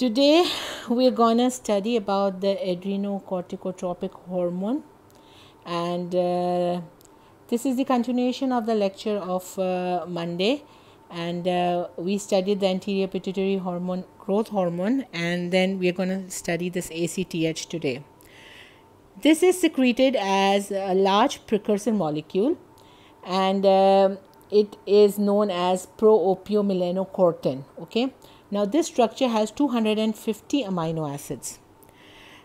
Today we're gonna study about the adrenocorticotropic hormone and uh, this is the continuation of the lecture of uh, Monday and uh, we studied the anterior pituitary hormone growth hormone and then we're going to study this ACTH today. This is secreted as a large precursor molecule and uh, it is known as proopiomelanocortin okay now, this structure has 250 amino acids.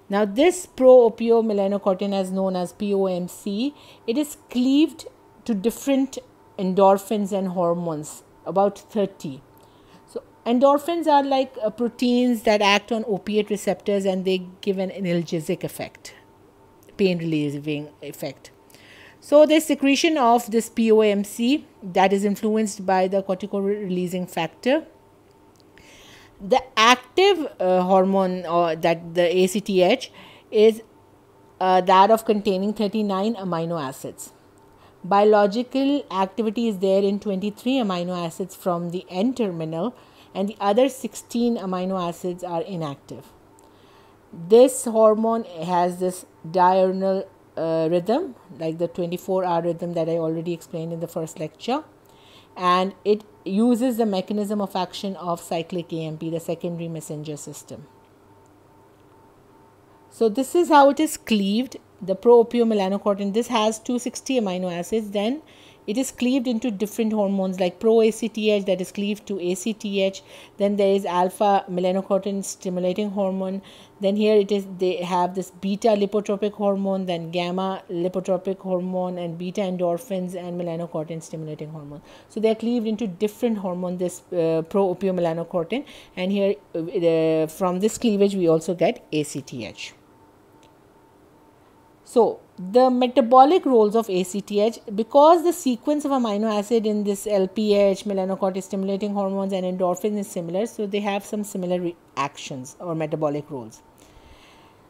Now, this pro melanocortin, is known as POMC. It is cleaved to different endorphins and hormones, about 30. So, endorphins are like uh, proteins that act on opiate receptors and they give an analgesic effect, pain relieving effect. So, the secretion of this POMC that is influenced by the cortico-releasing factor the active uh, hormone or uh, that the ACTH is uh, that of containing 39 amino acids. Biological activity is there in 23 amino acids from the N terminal, and the other 16 amino acids are inactive. This hormone has this diurnal uh, rhythm, like the 24 hour rhythm that I already explained in the first lecture and it uses the mechanism of action of cyclic AMP, the secondary messenger system. So this is how it is cleaved, the pro-opiomelanocortin. This has 260 amino acids. Then it is cleaved into different hormones like pro ACTH that is cleaved to ACTH. Then there is alpha melanocortin stimulating hormone. Then here it is they have this beta lipotropic hormone, then gamma lipotropic hormone, and beta endorphins and melanocortin stimulating hormone. So they are cleaved into different hormone. This uh, pro opio melanocortin, and here uh, from this cleavage we also get ACTH. So the metabolic roles of ACTH because the sequence of amino acid in this LPH, melanocortin stimulating hormones and endorphins is similar. So, they have some similar actions or metabolic roles.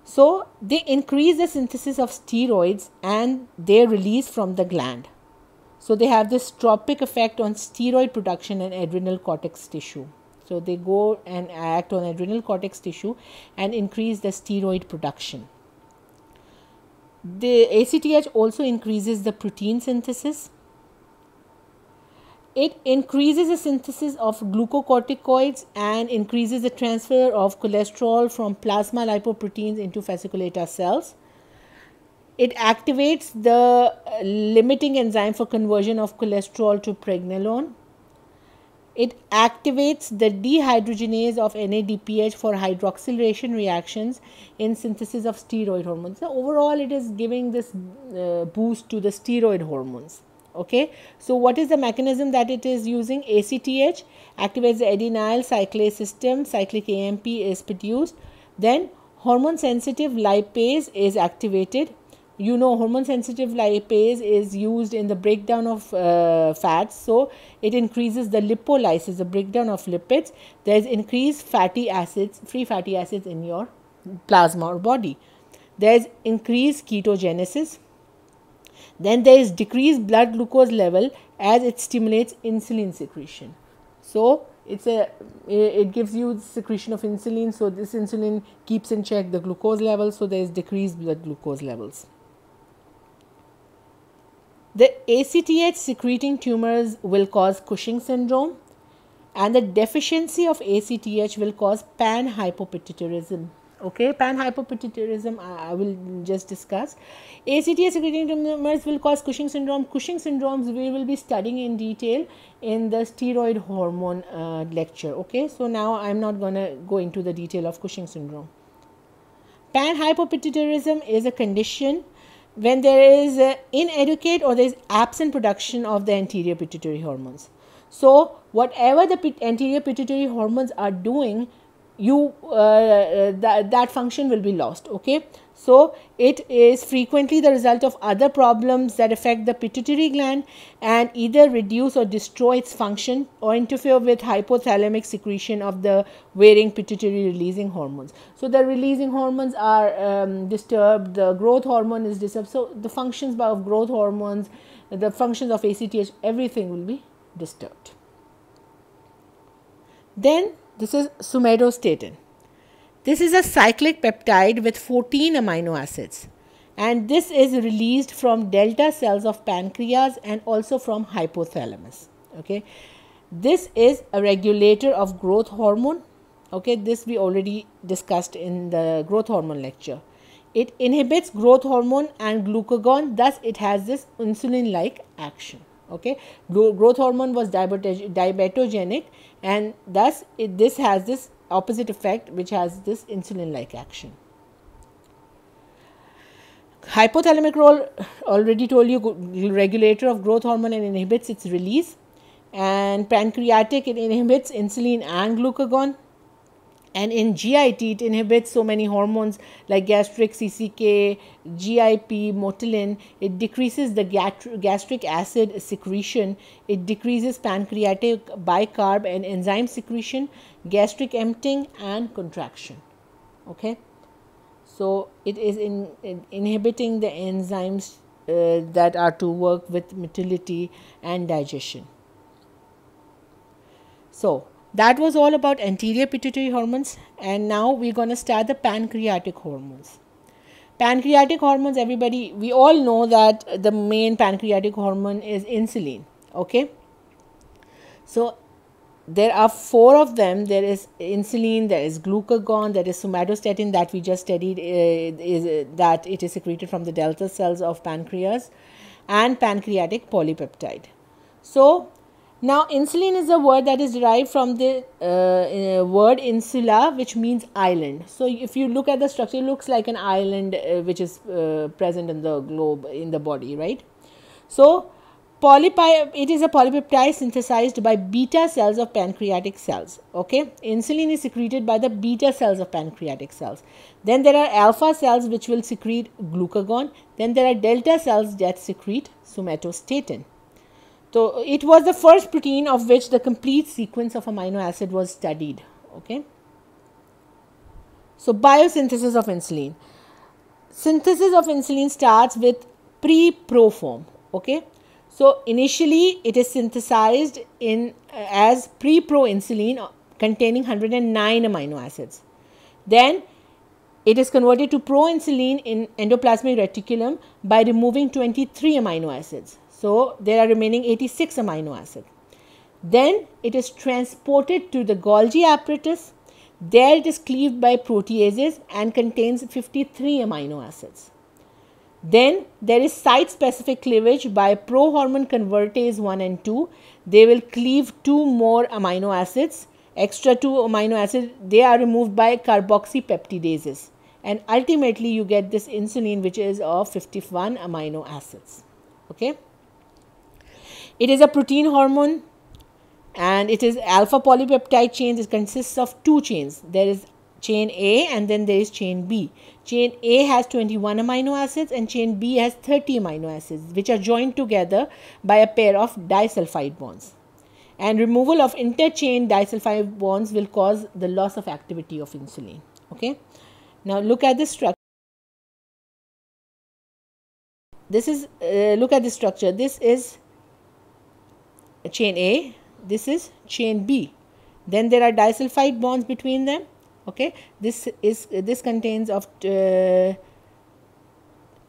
So, they increase the synthesis of steroids and their release from the gland. So, they have this tropic effect on steroid production and adrenal cortex tissue. So, they go and act on adrenal cortex tissue and increase the steroid production the ACTH also increases the protein synthesis. It increases the synthesis of glucocorticoids and increases the transfer of cholesterol from plasma lipoproteins into fasciculator cells. It activates the limiting enzyme for conversion of cholesterol to pregnenolone. It activates the dehydrogenase of NADPH for hydroxylation reactions in synthesis of steroid hormones. So, overall it is giving this uh, boost to the steroid hormones. Okay. So, what is the mechanism that it is using? ACTH activates the adenyl cyclase system, cyclic AMP is produced. Then hormone sensitive lipase is activated you know hormone sensitive lipase is used in the breakdown of uh, fats so it increases the lipolysis the breakdown of lipids there's increased fatty acids free fatty acids in your plasma or body there's increased ketogenesis then there is decreased blood glucose level as it stimulates insulin secretion so it's a it gives you secretion of insulin so this insulin keeps in check the glucose levels so there is decreased blood glucose levels the ACTH secreting tumors will cause Cushing syndrome, and the deficiency of ACTH will cause panhypopituitarism. Okay, panhypopituitarism I, will just discuss. ACTH secreting tumors will cause Cushing syndrome. Cushing syndromes we will be studying in detail in the steroid hormone uh, lecture. Okay, so now I'm not gonna go into the detail of Cushing syndrome. Panhypopituitarism is a condition when there is inadequate or there is absent production of the anterior pituitary hormones. So, whatever the anterior pituitary hormones are doing you uh, uh that, that function will be lost okay so it is frequently the result of other problems that affect the pituitary gland and either reduce or destroy its function or interfere with hypothalamic secretion of the varying pituitary releasing hormones so the releasing hormones are um, disturbed the growth hormone is disturbed so the functions of growth hormones the functions of ACTH everything will be disturbed then this is somatostatin. This is a cyclic peptide with 14 amino acids and this is released from delta cells of pancreas and also from hypothalamus. Okay. This is a regulator of growth hormone. Okay, this we already discussed in the growth hormone lecture. It inhibits growth hormone and glucagon, thus it has this insulin-like action okay growth hormone was diabetogenic and thus it, this has this opposite effect which has this insulin like action hypothalamic role already told you regulator of growth hormone and inhibits its release and pancreatic it inhibits insulin and glucagon and in GIT, it inhibits so many hormones like gastric, CCK, GIP, motilin. It decreases the gastric acid secretion. It decreases pancreatic bicarb and enzyme secretion, gastric emptying, and contraction. Okay. So, it is in, in inhibiting the enzymes uh, that are to work with motility and digestion. So, that was all about anterior pituitary hormones and now we're going to start the pancreatic hormones. Pancreatic hormones everybody we all know that the main pancreatic hormone is insulin okay. So there are four of them there is insulin there is glucagon there is somatostatin that we just studied uh, is uh, that it is secreted from the delta cells of pancreas and pancreatic polypeptide so now, insulin is a word that is derived from the uh, uh, word insula, which means island. So, if you look at the structure, it looks like an island uh, which is uh, present in the globe, in the body, right? So, polypi it is a polypeptide synthesized by beta cells of pancreatic cells, okay? Insulin is secreted by the beta cells of pancreatic cells. Then there are alpha cells which will secrete glucagon. Then there are delta cells that secrete somatostatin. So it was the first protein of which the complete sequence of amino acid was studied. Okay. So biosynthesis of insulin. Synthesis of insulin starts with pre-proform. Okay. So initially it is synthesized in uh, as pre-proinsulin uh, containing 109 amino acids. Then it is converted to proinsulin in endoplasmic reticulum by removing 23 amino acids. So there are remaining 86 amino acids. Then it is transported to the Golgi apparatus. There it is cleaved by proteases and contains 53 amino acids. Then there is site specific cleavage by prohormone convertase 1 and 2. They will cleave two more amino acids. Extra two amino acids, they are removed by carboxypeptidases. And ultimately you get this insulin which is of 51 amino acids. Okay. It is a protein hormone and it is alpha polypeptide chains. It consists of two chains. There is chain A and then there is chain B. Chain A has 21 amino acids and chain B has 30 amino acids which are joined together by a pair of disulfide bonds. And removal of interchain disulfide bonds will cause the loss of activity of insulin. Okay. Now look at the structure. This is uh, look at the structure. This is chain A, this is chain B. Then there are disulfide bonds between them. Okay, this is this contains of uh,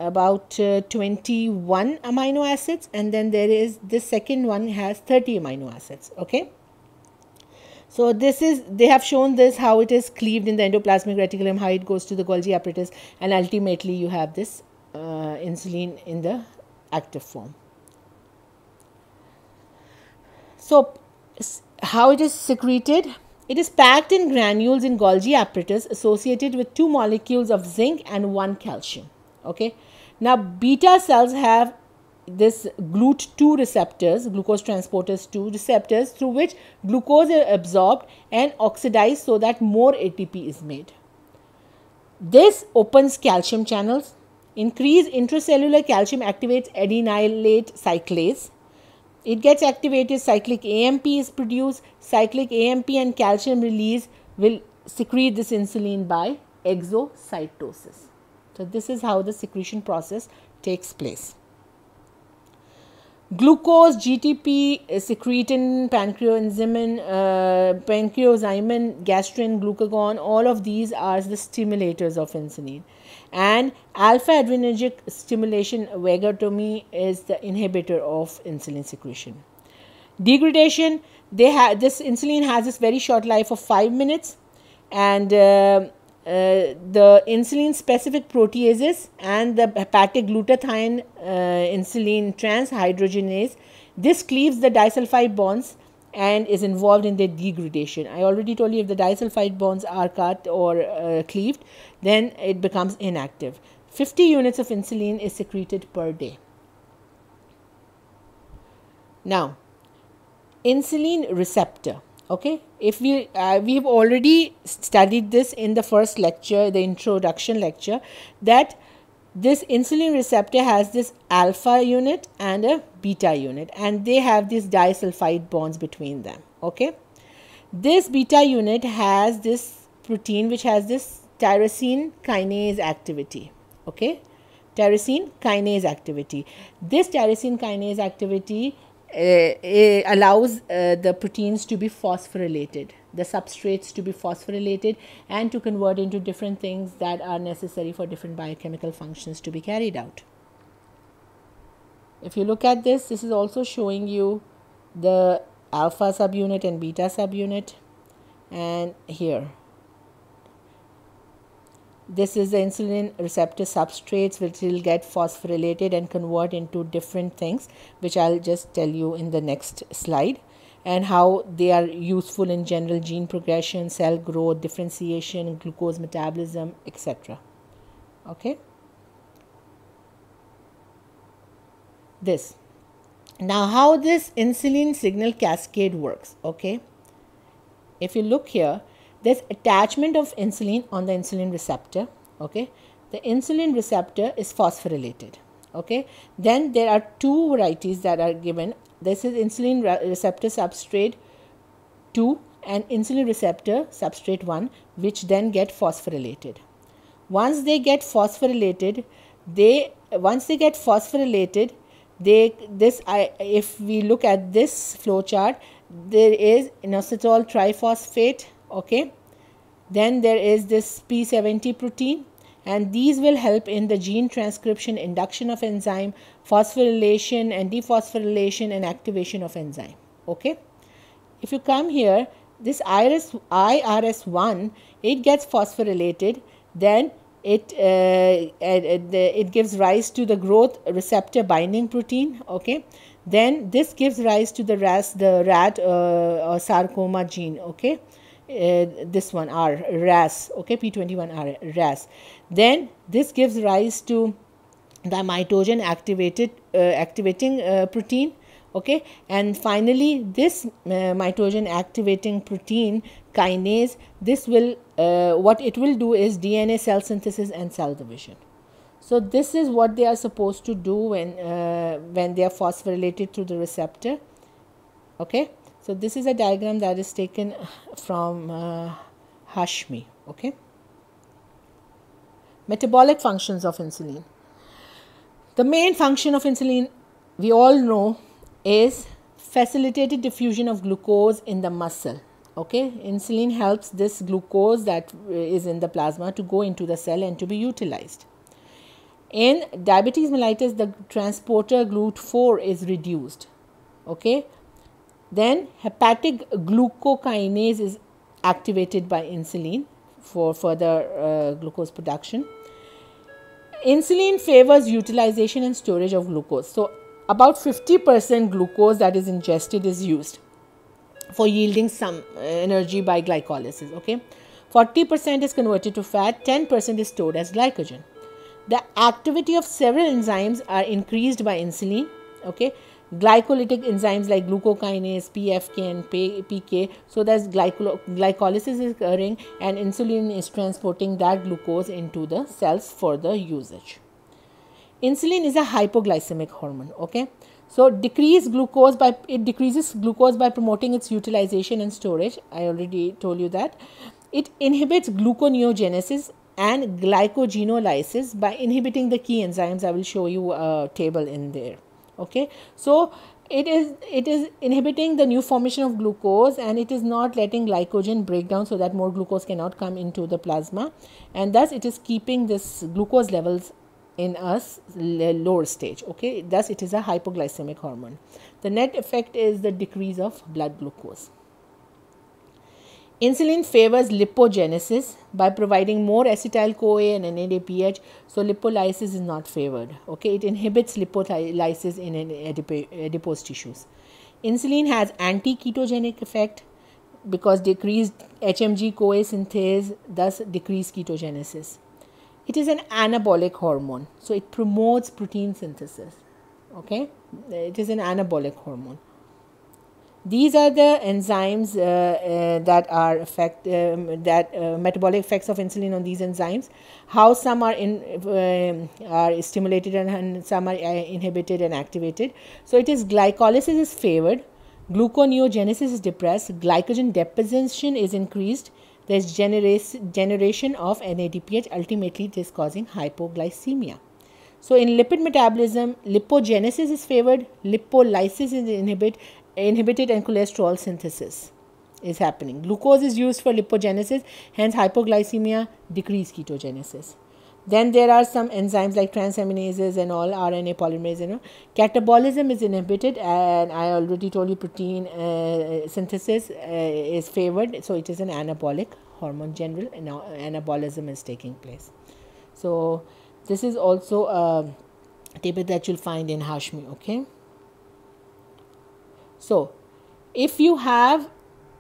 about uh, 21 amino acids and then there is the second one has 30 amino acids okay so this is they have shown this how it is cleaved in the endoplasmic reticulum how it goes to the golgi apparatus and ultimately you have this uh, insulin in the active form so, how it is secreted? It is packed in granules in Golgi apparatus associated with two molecules of zinc and one calcium. Okay. Now, beta cells have this GLUT2 receptors, glucose transporters 2 receptors through which glucose is absorbed and oxidized so that more ATP is made. This opens calcium channels, increase intracellular calcium activates adenylate cyclase, it gets activated, cyclic AMP is produced, cyclic AMP and calcium release will secrete this insulin by exocytosis. So, this is how the secretion process takes place. Glucose, GTP, secretin, pancreoenzymin, uh, pancreozymin, gastrin, glucagon, all of these are the stimulators of insulin and alpha adrenergic stimulation vagotomy is the inhibitor of insulin secretion degradation they have this insulin has this very short life of 5 minutes and uh, uh, the insulin specific proteases and the hepatic glutathione uh, insulin transhydrogenase this cleaves the disulfide bonds and is involved in their degradation. I already told you if the disulfide bonds are cut or uh, cleaved, then it becomes inactive. 50 units of insulin is secreted per day. Now, insulin receptor okay if we uh, we've already studied this in the first lecture the introduction lecture that this insulin receptor has this alpha unit and a beta unit and they have these disulfide bonds between them okay this beta unit has this protein which has this tyrosine kinase activity okay tyrosine kinase activity this tyrosine kinase activity uh, eh, allows uh, the proteins to be phosphorylated the substrates to be phosphorylated and to convert into different things that are necessary for different biochemical functions to be carried out. If you look at this, this is also showing you the alpha subunit and beta subunit and here. This is the insulin receptor substrates which will get phosphorylated and convert into different things which I'll just tell you in the next slide and how they are useful in general gene progression, cell growth, differentiation, glucose metabolism, etc. Okay. This. Now, how this insulin signal cascade works, okay? If you look here, there's attachment of insulin on the insulin receptor, okay? The insulin receptor is phosphorylated, okay? Then there are two varieties that are given this is insulin re receptor substrate 2 and insulin receptor substrate 1 which then get phosphorylated. Once they get phosphorylated, they once they get phosphorylated, they this I, if we look at this flow chart, there is inositol triphosphate, okay? Then there is this P70 protein and these will help in the gene transcription induction of enzyme phosphorylation and dephosphorylation and activation of enzyme okay if you come here this iris irs1 it gets phosphorylated then it uh, it gives rise to the growth receptor binding protein okay then this gives rise to the ras the rat uh, sarcoma gene okay uh, this one R RAS okay P21R RAS then this gives rise to the mitogen activated uh, activating uh, protein okay and finally this uh, mitogen activating protein kinase this will uh, what it will do is dna cell synthesis and cell division so this is what they are supposed to do when uh, when they are phosphorylated through the receptor okay so this is a diagram that is taken from uh, Hashmi. Okay. Metabolic functions of insulin. The main function of insulin, we all know, is facilitated diffusion of glucose in the muscle. Okay, insulin helps this glucose that uh, is in the plasma to go into the cell and to be utilized. In diabetes mellitus, the transporter GLUT4 is reduced. Okay, then hepatic glucokinase is activated by insulin for further uh, glucose production. Insulin favors utilization and storage of glucose. So about 50% glucose that is ingested is used for yielding some uh, energy by glycolysis, okay? 40% is converted to fat, 10% is stored as glycogen. The activity of several enzymes are increased by insulin, okay? glycolytic enzymes like glucokinase, PFK, and PK. So that's glycol glycolysis is occurring, and insulin is transporting that glucose into the cells for the usage. Insulin is a hypoglycemic hormone. Okay, so decrease glucose by it decreases glucose by promoting its utilization and storage. I already told you that. It inhibits gluconeogenesis and glycogenolysis by inhibiting the key enzymes. I will show you a table in there okay so it is it is inhibiting the new formation of glucose and it is not letting glycogen break down so that more glucose cannot come into the plasma and thus it is keeping this glucose levels in a lower stage okay thus it is a hypoglycemic hormone the net effect is the decrease of blood glucose Insulin favors lipogenesis by providing more acetyl CoA and NADPH, so lipolysis is not favored. Okay, it inhibits lipolysis in adip adipose tissues. Insulin has anti-ketogenic effect because decreased HMG CoA synthase, thus decreased ketogenesis. It is an anabolic hormone, so it promotes protein synthesis. Okay, it is an anabolic hormone these are the enzymes uh, uh, that are affect um, that uh, metabolic effects of insulin on these enzymes how some are in uh, are stimulated and, and some are uh, inhibited and activated so it is glycolysis is favored gluconeogenesis is depressed glycogen deposition is increased there is generation of NADPH ultimately this causing hypoglycemia so in lipid metabolism, lipogenesis is favored, lipolysis is inhibited, inhibited and cholesterol synthesis is happening. Glucose is used for lipogenesis, hence hypoglycemia, decreases ketogenesis. Then there are some enzymes like transaminases and all RNA polymerase. You know, catabolism is inhibited, and I already told you protein uh, synthesis uh, is favored, so it is an anabolic hormone. General anabolism is taking place. So this is also a table that you'll find in Hashmi. Okay. So, if you have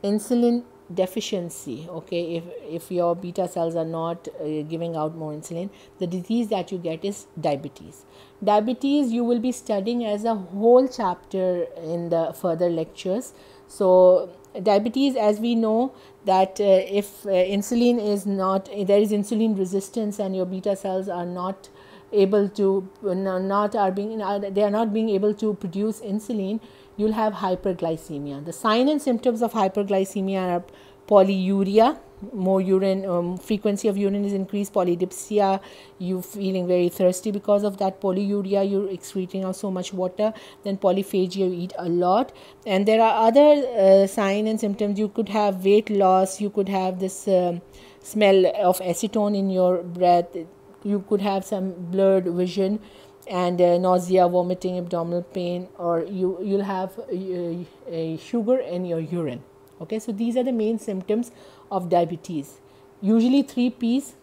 insulin deficiency, okay, if, if your beta cells are not uh, giving out more insulin, the disease that you get is diabetes. Diabetes, you will be studying as a whole chapter in the further lectures. So, diabetes as we know that uh, if uh, insulin is not there is insulin resistance and your beta cells are not able to not are being they are not being able to produce insulin you'll have hyperglycemia. The sign and symptoms of hyperglycemia are polyuria, more urine, um, frequency of urine is increased, polydipsia, you feeling very thirsty because of that polyuria, you're excreting out so much water, then polyphagia, you eat a lot. And there are other uh, sign and symptoms, you could have weight loss, you could have this um, smell of acetone in your breath, you could have some blurred vision and uh, nausea, vomiting, abdominal pain, or you you'll have a, a sugar in your urine. Okay, so these are the main symptoms of diabetes. Usually three P's: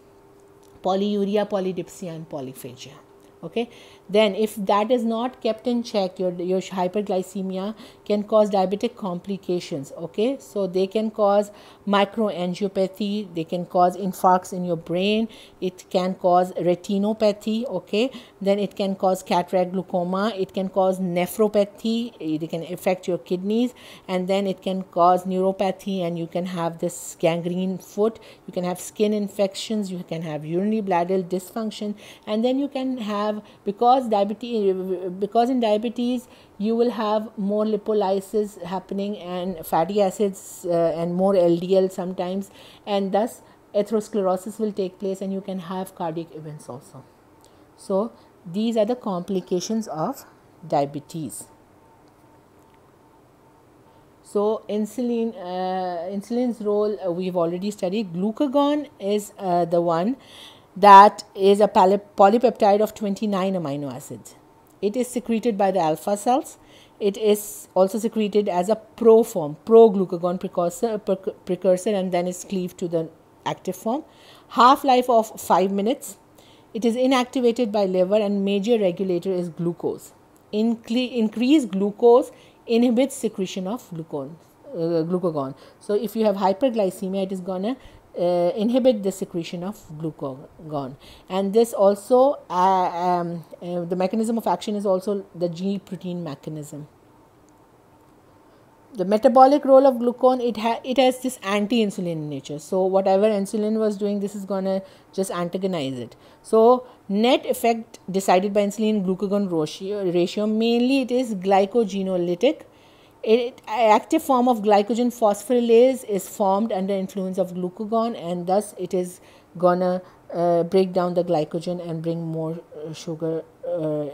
polyuria, polydipsia, and polyphagia okay then if that is not kept in check your your hyperglycemia can cause diabetic complications okay so they can cause microangiopathy they can cause infarcts in your brain it can cause retinopathy okay then it can cause cataract glaucoma it can cause nephropathy it can affect your kidneys and then it can cause neuropathy and you can have this gangrene foot you can have skin infections you can have urinary bladder dysfunction and then you can have have because diabetes because in diabetes you will have more lipolysis happening and fatty acids uh, and more LDL sometimes and thus atherosclerosis will take place and you can have cardiac events also. So these are the complications of diabetes. So insulin, uh, insulin's role uh, we've already studied. Glucagon is uh, the one that is a polypeptide of 29 amino acids. It is secreted by the alpha cells. It is also secreted as a pro form, pro glucagon precursor, precursor, and then is cleaved to the active form. Half life of 5 minutes. It is inactivated by liver, and major regulator is glucose. Incle increased glucose inhibits secretion of glucose. Uh, glucagon. So if you have hyperglycemia, it is gonna uh, inhibit the secretion of glucagon and this also uh, um, uh, the mechanism of action is also the G protein mechanism. The metabolic role of glucagon it, has it has this anti-insulin nature so whatever insulin was doing this is gonna just antagonize it. So net effect decided by insulin glucagon ratio, ratio mainly it is glycogenolytic it, active form of glycogen phosphorylase is formed under influence of glucagon and thus it is gonna uh, break down the glycogen and bring more uh, sugar uh,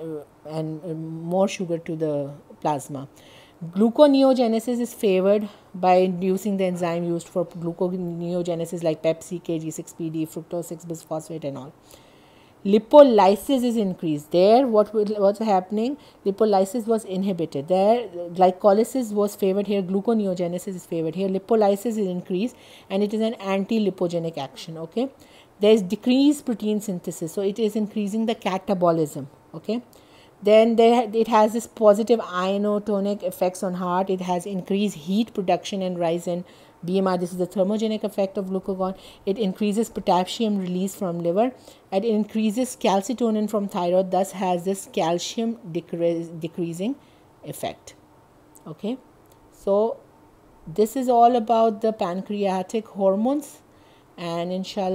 and uh, more sugar to the plasma. Gluconeogenesis is favored by inducing the enzyme used for gluconeogenesis like PEP, kg G6PD, fructose 6-bisphosphate and all lipolysis is increased there what was happening lipolysis was inhibited there glycolysis was favored here gluconeogenesis is favored here lipolysis is increased and it is an anti-lipogenic action okay there is decreased protein synthesis so it is increasing the catabolism okay then there, it has this positive ionotonic effects on heart it has increased heat production and rise in BMI. This is the thermogenic effect of glucagon. It increases potassium release from liver. It increases calcitonin from thyroid, thus has this calcium decrease, decreasing effect. Okay, so this is all about the pancreatic hormones and inshallah.